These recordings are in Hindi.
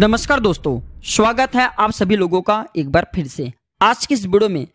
नमस्कार दोस्तों स्वागत है आप सभी लोगों का एक बार फिर से आज की इस वीडियो में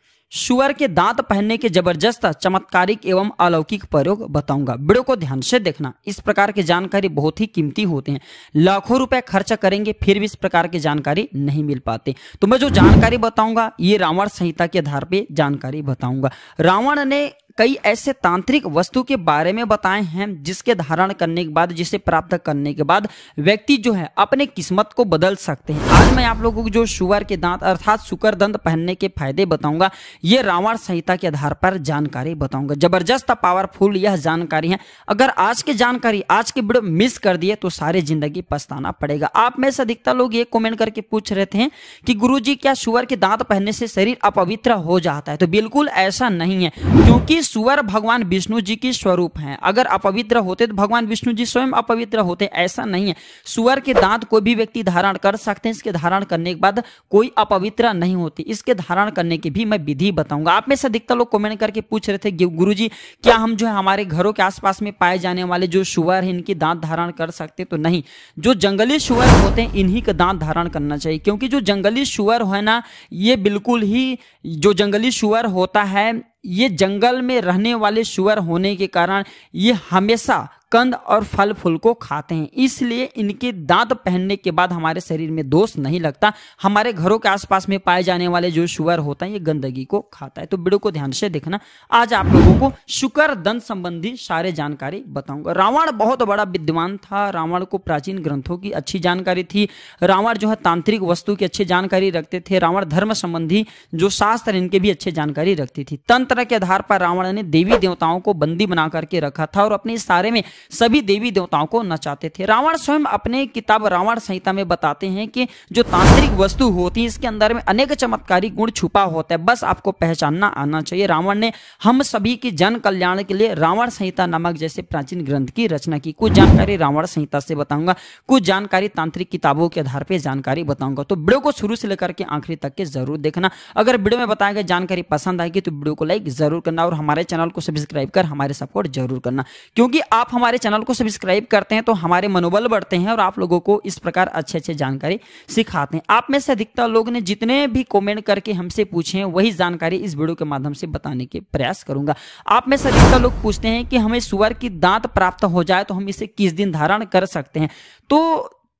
सुअर के दांत पहनने के जबरदस्त चमत्कारिक एवं अलौकिक प्रयोग बताऊंगा वीडियो को ध्यान से देखना इस प्रकार की जानकारी बहुत ही कीमती होते हैं लाखों रुपए खर्च करेंगे फिर भी इस प्रकार की जानकारी नहीं मिल पाते तो मैं जो जानकारी बताऊंगा ये रावण संहिता के आधार पर जानकारी बताऊंगा रावण ने कई ऐसे तांत्रिक वस्तु के बारे में बताए हैं जिसके धारण करने के बाद जिसे प्राप्त करने के बाद व्यक्ति जो है अपने किस्मत को बदल सकते हैं आज मैं आप लोगों को जो शुगर के दांत अर्थात शुकर दंत पहनने के फायदे बताऊंगा ये रावण संहिता के आधार पर जानकारी बताऊंगा जबरदस्त पावरफुल यह जानकारी है अगर आज की जानकारी आज की वीडियो मिस कर दिए तो सारे जिंदगी पछताना पड़ेगा आप में से अधिकतर लोग ये कॉमेंट करके पूछ रहे थे कि गुरु क्या शुगर के दांत पहनने से शरीर अपवित्र हो जाता है तो बिल्कुल ऐसा नहीं है क्योंकि सुअर भगवान विष्णु जी की स्वरूप हैं अगर अपवित्र होते तो भगवान विष्णु जी स्वयं अपवित्र होते ऐसा नहीं है सुअर के दांत कोई भी व्यक्ति धारण कर सकते हैं इसके धारण करने के बाद कोई अपवित्र नहीं होती इसके धारण करने की भी मैं विधि बताऊंगा आप में से अधिकतर लोग कमेंट करके पूछ रहे थे गुरु जी क्या हम जो है हमारे घरों के आसपास में पाए जाने वाले जो सुअर है इनकी दांत धारण कर सकते तो नहीं जो जंगली सुअर होते हैं इन्हीं का दांत धारण करना चाहिए क्योंकि जो जंगली सुअर है ना ये बिल्कुल ही जो जंगली सुअर होता है ये जंगल में रहने वाले शुअर होने के कारण ये हमेशा कंद और फल फूल को खाते हैं इसलिए इनके दांत पहनने के बाद हमारे शरीर में दोष नहीं लगता हमारे घरों के आसपास में पाए जाने वाले जो शुगर होता है ये गंदगी को खाता है तो वीडियो को ध्यान से देखना आज आप लोगों को शुकर दंत संबंधी सारे जानकारी बताऊंगा रावण बहुत बड़ा विद्वान था रावण को प्राचीन ग्रंथों की अच्छी जानकारी थी रावण जो है तांत्रिक वस्तु की अच्छी जानकारी रखते थे रावण धर्म संबंधी जो शास्त्र इनके भी अच्छी जानकारी रखती थी तंत्र के आधार पर रावण ने देवी देवताओं को बंदी बना करके रखा था और अपने सारे में सभी देवी देवताओं को नचाते थे रावण स्वयं अपने किताब रावण संहिता में बताते हैं कि जो तांत्रिक वस्तु होती है इसके अंदर में अनेक चमत्कारी गुण छुपा होता है बस आपको पहचानना आना चाहिए रावण ने हम सभी की जन कल्याण के लिए रावण संहिता नामक जैसे प्राचीन ग्रंथ की रचना की कुछ जानकारी रावण संहिता से बताऊंगा कुछ जानकारी तांत्रिक किताबों के आधार पर जानकारी बताऊंगा तो वीडियो को शुरू से लेकर के आखिरी तक के जरूर देखना अगर वीडियो में बताया गया जानकारी पसंद आएगी तो वीडियो को लाइक जरूर करना और हमारे चैनल को सब्सक्राइब कर हमारे सपोर्ट जरूर करना क्योंकि आप हमारे हमारे चैनल को सब्सक्राइब करते हैं तो हमारे मनोबल बढ़ते हैं और आप लोगों को इस प्रकार अच्छे अच्छे जानकारी सिखाते हैं आप में से अधिकतर लोग ने जितने भी कॉमेंट करके हमसे पूछे हैं वही जानकारी इस वीडियो के माध्यम से बताने के प्रयास करूंगा आप में से अधिकतर लोग पूछते हैं कि हमें सुअर की दांत प्राप्त हो जाए तो हम इसे किस दिन धारण कर सकते हैं तो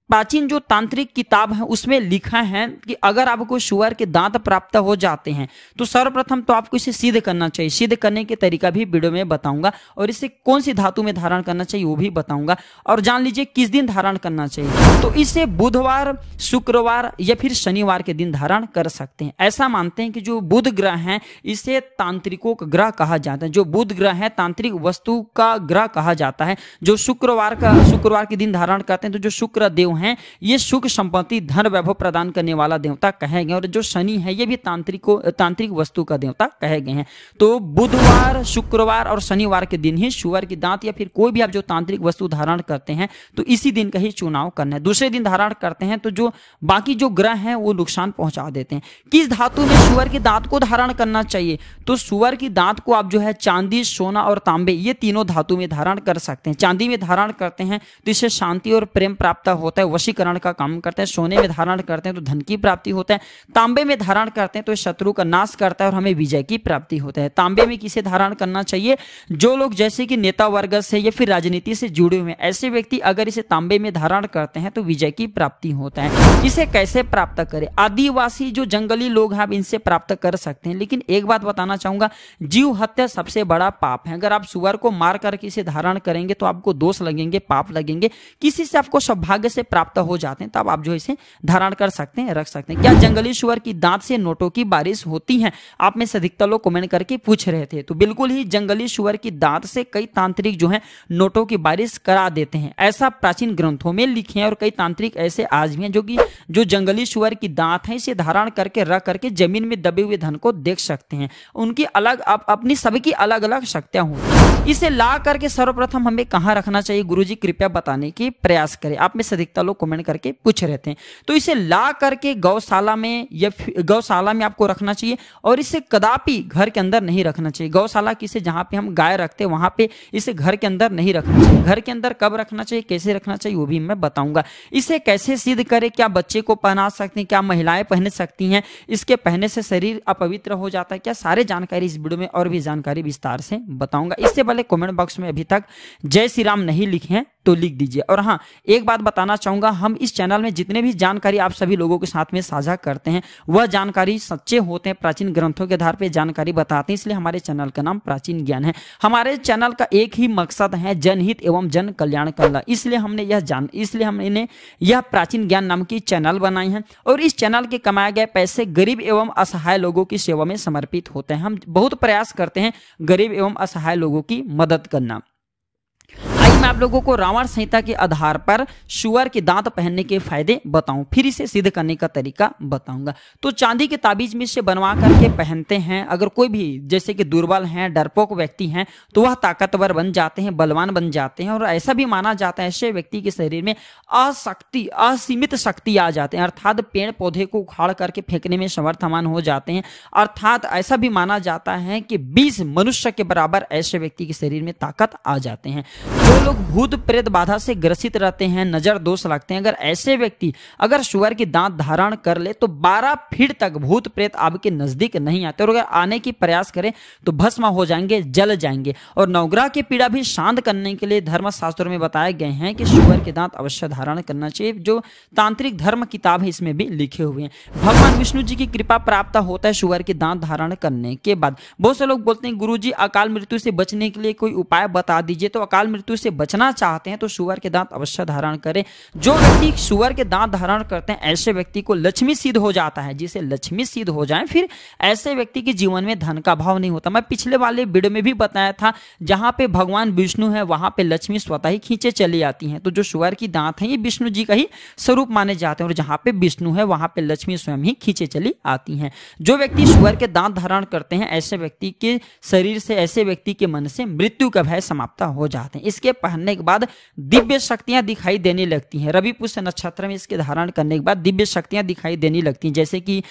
प्राचीन जो तांत्रिक किताब है उसमें लिखा है कि अगर आपको शुअर के दांत प्राप्त हो जाते हैं तो सर्वप्रथम तो आपको इसे सिद्ध करना चाहिए सिद्ध करने के तरीका भी वीडियो में बताऊंगा और इसे कौन सी धातु में धारण करना चाहिए वो भी बताऊंगा और जान लीजिए किस दिन धारण करना चाहिए तो इसे बुधवार शुक्रवार या फिर शनिवार के दिन धारण कर सकते हैं ऐसा मानते हैं कि जो बुध ग्रह है इसे तांत्रिकों का ग्रह कहा जाता है जो बुध ग्रह है तांत्रिक वस्तु का ग्रह कहा जाता है जो शुक्रवार का शुक्रवार के दिन धारण करते हैं तो जो शुक्र देव जो हैं ये सुख संपत्ति धन वैभव प्रदान करने वाला देवता कहे गए और जो शनि है ये भी तांत्रिक तांत्रिक वस्तु का देवता कहे गए हैं तो बुधवार शुक्रवार और शनिवार के दिन ही सुअर की दांत या फिर कोई भी आप जो तांत्रिक वस्तु धारण करते हैं तो इसी दिन का ही चुनाव करना है दूसरे दिन धारण करते हैं तो जो बाकी जो ग्रह है वो नुकसान पहुंचा देते हैं किस धातु में सुअर के दांत को धारण करना चाहिए तो सुअर की दांत को आप जो है चांदी सोना और तांबे ये तीनों धातु में धारण कर सकते हैं चांदी में धारण करते हैं तो इससे शांति और प्रेम प्राप्त होता है है वशीकरण का काम करते हैं सोने में धारण करते हैं तो धन की प्राप्ति होता है तांबे में धारण करते हैं तो शत्रु का नाश करता है और हमें विजय की प्राप्ति होता है तांबे में किसे धारण करना चाहिए जो लोग जैसे कि नेता वर्ग से या फिर राजनीति से जुड़े हुए हैं ऐसे व्यक्ति अगर इसे तांबे में धारण करते हैं तो विजय की प्राप्ति होता है इसे कैसे प्राप्त करे आदिवासी जो जंगली लोग हैं आप इनसे प्राप्त कर सकते हैं लेकिन एक बात बताना चाहूंगा जीव हत्या सबसे बड़ा पाप है अगर आप सुअर को मार करके इसे धारण करेंगे तो आपको दोष लगेंगे पाप लगेंगे किसी से आपको सौभाग्य से प्राप्त हो जाते हैं तब आप जो इसे धारण कर सकते हैं रख सकते हैं क्या जंगली शुअर की दांत से नोटों की बारिश होती है आप में से अधिकतर लोग कमेंट करके पूछ रहे थे तो बिल्कुल ही जंगली शुअर की दांत से कई तांत्रिक जो है नोटों की बारिश करा देते हैं ऐसा प्राचीन ग्रंथों में लिखे हैं और कई तांत्रिक ऐसे आज भी हैं जो कि जो जंगली शुअर की दांत है इसे धारण करके रख करके जमीन में दबे हुए धन को देख सकते हैं उनकी अलग अप, अपनी सबकी अलग अलग शक्तियां होती इसे ला करके सर्वप्रथम हमें कहाँ रखना चाहिए गुरुजी कृपया बताने की प्रयास करें आप में से अधिकतर लोग कमेंट करके पूछ रहे थे तो इसे ला करके गौशाला में या गौशाला में आपको रखना चाहिए और इसे कदापि घर के अंदर नहीं रखना चाहिए गौशाला किसे जहां पे हम गाय रखते हैं वहां पे इसे घर के अंदर नहीं रखना चाहिए घर के अंदर कब रखना चाहिए कैसे रखना चाहिए वो भी मैं बताऊंगा इसे कैसे सिद्ध करे क्या बच्चे को पहना सकते हैं क्या महिलाएं पहन सकती हैं इसके पहने से शरीर अपवित्र हो जाता है क्या सारे जानकारी इस वीडियो में और भी जानकारी विस्तार से बताऊंगा इससे पहले कमेंट बॉक्स में अभी तक जय श्री राम नहीं लिखे हैं तो लिख दीजिए और हाँ एक बात बताना चाहूंगा रहूंगा हम इस चैनल में जितने भी जानकारी आप सभी लोगों के साथ में साझा करते हैं वह जानकारी सच्चे होते हैं प्राचीन ग्रंथों के आधार पर जानकारी बताते हैं इसलिए हमारे चैनल का नाम प्राचीन ज्ञान है हमारे चैनल का एक ही मकसद है जनहित एवं जन कल्याण करना इसलिए हमने यह जान इसलिए हमने यह प्राचीन ज्ञान नाम की चैनल बनाई है और इस चैनल के कमाए गए पैसे गरीब एवं असहाय लोगों की सेवा में समर्पित होते हैं हम बहुत प्रयास करते हैं गरीब एवं असहाय लोगों की मदद करना मैं आप लोगों को रावण संहिता के आधार पर शुअर के दांत पहनने के फायदे बताऊं फिर इसे सिद्ध करने का तरीका बताऊंगा तो चांदी के ताबीज में इसे बनवा करके पहनते हैं अगर कोई भी जैसे कि दुर्बल हैं डरपोक व्यक्ति हैं तो वह ताकतवर बन जाते हैं बलवान बन जाते हैं और ऐसा भी माना जाता है ऐसे व्यक्ति के शरीर में अशक्ति असीमित शक्ति आ जाते हैं अर्थात पेड़ पौधे को उखाड़ करके फेंकने में समर्थमान हो जाते हैं अर्थात ऐसा भी माना जाता है कि बीस मनुष्य के बराबर ऐसे व्यक्ति के शरीर में ताकत आ जाते हैं जो लोग लोग भूत प्रेत बाधा से ग्रसित रहते हैं नजर दोष लगते हैं अगर ऐसे व्यक्ति अगर शुगर की दांत धारण कर ले तो 12 फीट तक भूत प्रेत आपके नजदीक नहीं आते और अगर आने की प्रयास करें तो भस्म हो जाएंगे जल जाएंगे और नवग्रह की पीड़ा भी शांत करने के लिए शास्त्रों में बताए गए हैं कि शुगर के दांत अवश्य धारण करना चाहिए जो तांत्रिक धर्म किताब है इसमें भी लिखे हुए हैं भगवान विष्णु जी की कृपा प्राप्त होता है शुगर के दांत धारण करने के बाद बहुत से लोग बोलते हैं गुरु अकाल मृत्यु से बचने के लिए कोई उपाय बता दीजिए तो अकाल मृत्यु से बचना चाहते हैं तो सुअर के दांत अवश्य धारण करें जो व्यक्ति सुअर के दांत धारण करते हैं ऐसे व्यक्ति को लक्ष्मी सिद्ध हो जाता है जिसे लक्ष्मी सिद्ध हो जाए फिर ऐसे व्यक्ति के जीवन में धन का भाव नहीं होता मैं पिछले वाले वीडियो में भी बताया था जहां पे भगवान विष्णु है वहां पे लक्ष्मी स्वतः ही खींचे चली आती है तो जो सुअर की दांत है ये विष्णु जी का ही स्वरूप माने जाते हैं और जहां पे विष्णु है वहां पे लक्ष्मी स्वयं ही खींचे चली आती है जो व्यक्ति सुअर के दांत धारण करते हैं ऐसे व्यक्ति के शरीर से ऐसे व्यक्ति के मन से मृत्यु का भय समाप्त हो जाते हैं इसके पहले रहने के बाद दिव्य शक्तियां दिखाई देने लगती हैं रवि पुष्य नक्षत्र में इसके धारण करने के बाद दिव्य शक्तियां दिखाई देने लगती हैं जैसे कि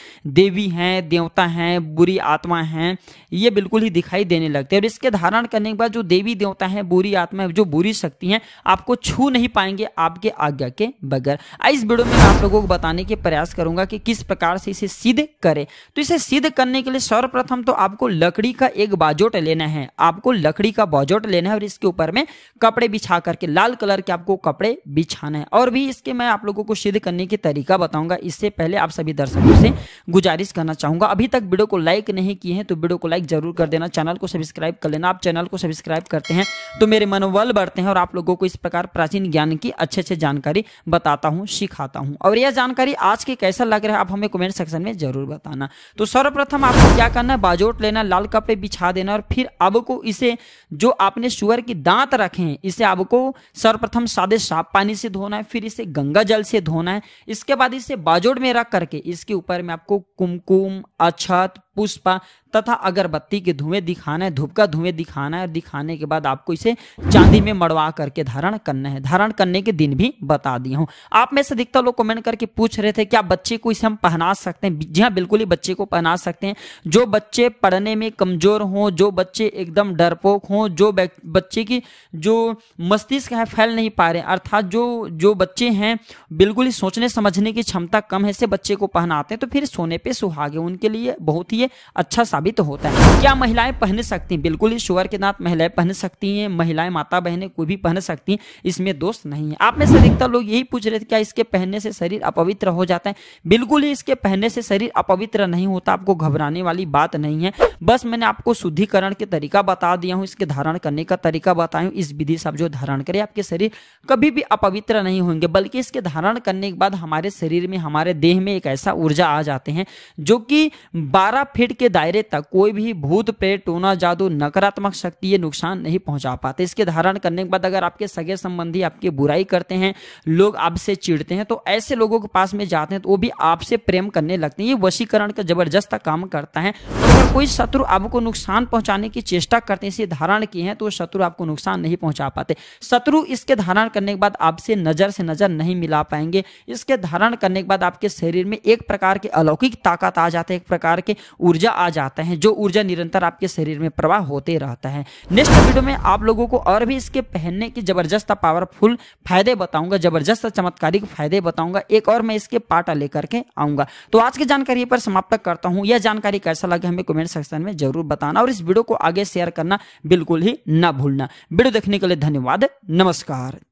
देवी हैं देवता हैं बुरी आत्मा हैं ये बिल्कुल ही दिखाई देने लगते हैं और इसके धारण करने के बाद जो देवी देवता हैं बुरी आत्मा जो बुरी शक्ति हैं आपको छू नहीं पाएंगे आपके आज्ञा के बगैर इस वीडियो में आप लोगों को बताने के प्रयास करूंगा कि किस प्रकार से इसे सिद्ध करें तो इसे सिद्ध करने के लिए सर्वप्रथम तो आपको लकड़ी का एक बाजोट लेना है आपको लकड़ी का बाजोट लेना है और इसके ऊपर में कपड़े बिछा करके लाल कलर के आपको कपड़े बिछाना है और भी इसके मैं आप लोगों को सिद्ध करने के तरीका बताऊंगा इससे पहले आप सभी दर्शकों से गुजारिश करना चाहूंगा अभी तक वीडियो को लाइक नहीं किए हैं तो वीडियो को लाइक जरूर कर देना चैनल को सब्सक्राइब कर लेना आप चैनल को सब्सक्राइब करते हैं तो मेरे मनोबल बढ़ते हैं और आप लोगों को इस प्रकार प्राचीन ज्ञान की अच्छे अच्छे जानकारी बताता हूँ सिखाता हूँ और यह जानकारी आज के कैसा लग रहा है आप हमें कमेंट सेक्शन में जरूर बताना तो सर्वप्रथम आपको क्या करना है बाजोट लेना लाल कपड़े बिछा देना और फिर अब को इसे जो आपने शुगर की दांत रखे हैं इसे आपको सर्वप्रथम सादे साफ पानी से धोना है फिर इसे गंगा जल से धोना है इसके बाद इसे बाजोड़ में रख करके इसके ऊपर में आपको कुमकुम अछत पुष्पा तथा अगरबत्ती के धुएं दिखाना है धूप का धुएं दिखाना है और दिखाने के बाद आपको इसे चांदी में मड़वा करके धारण करना है धारण करने के दिन भी बता दिया हूं आप में से अधिकतर लोग कमेंट करके पूछ रहे थे क्या बच्चे को इसे हम पहना सकते हैं जी हाँ बिल्कुल ही बच्चे को पहना सकते हैं जो बच्चे पढ़ने में कमजोर हों जो बच्चे एकदम डरपोक हों जो बच्चे की जो मस्तिष्क है फैल नहीं पा रहे अर्थात जो जो बच्चे हैं बिल्कुल ही सोचने समझने की क्षमता कम है ऐसे बच्चे को पहनाते हैं तो फिर सोने पर सुहागे उनके लिए बहुत ही लिए अच्छा साबित होता है क्या महिलाएं पहन सकती हैं बिल्कुल ही शुगर के दांत महिलाएं पहन सकती हैं महिलाएं माता बहनें कोई भी पहन सकती हैं इसमें दोष नहीं है आप में से अधिकतर लोग यही पूछ रहे थे क्या इसके पहनने से शरीर अपवित्र हो जाता है बिल्कुल ही इसके पहनने से शरीर अपवित्र नहीं होता आपको घबराने वाली बात नहीं है बस मैंने आपको शुद्धिकरण के तरीका बता दिया हूँ इसके धारण करने का तरीका बताया हूँ इस विधि से आप जो धारण करें आपके शरीर कभी भी अपवित्र नहीं होंगे बल्कि इसके धारण करने के बाद हमारे शरीर में हमारे देह में एक ऐसा ऊर्जा आ जाते हैं जो कि बारह फीट के दायरे तक कोई भी भूत प्रेत टोना जादू नकारात्मक शक्ति ये नुकसान नहीं पहुंचा पाते इसके धारण करने के बाद अगर आपके सगे संबंधी आपकी बुराई करते हैं लोग आपसे चिड़ते हैं तो ऐसे लोगों के पास में जाते हैं तो वो भी आपसे प्रेम करने लगते हैं ये वशीकरण का जबरदस्त काम करता है अगर कोई शत्रु आपको नुकसान पहुंचाने की चेष्टा करते हैं इसे धारण किए हैं तो शत्रु आपको नुकसान नहीं पहुंचा पाते शत्रु इसके धारण करने के बाद आपसे नजर से नजर नहीं मिला पाएंगे इसके धारण करने के बाद आपके शरीर में एक प्रकार के अलौकिक ताकत आ जाते हैं एक प्रकार के ऊर्जा आ जाते हैं जो ऊर्जा निरंतर आपके शरीर में प्रवाह होते रहता है नेक्स्ट वीडियो में आप लोगों को और भी इसके पहनने के जबरदस्त पावरफुल फायदे बताऊंगा जबरदस्त चमत्कारिक फायदे बताऊंगा एक और मैं इसके पार्ट लेकर के आऊंगा तो आज की जानकारी पर समाप्त करता हूँ यह जानकारी कैसा लगे हमें कमेंट सेक्शन में जरूर बताना और इस वीडियो को आगे शेयर करना बिल्कुल ही ना भूलना वीडियो देखने के लिए धन्यवाद नमस्कार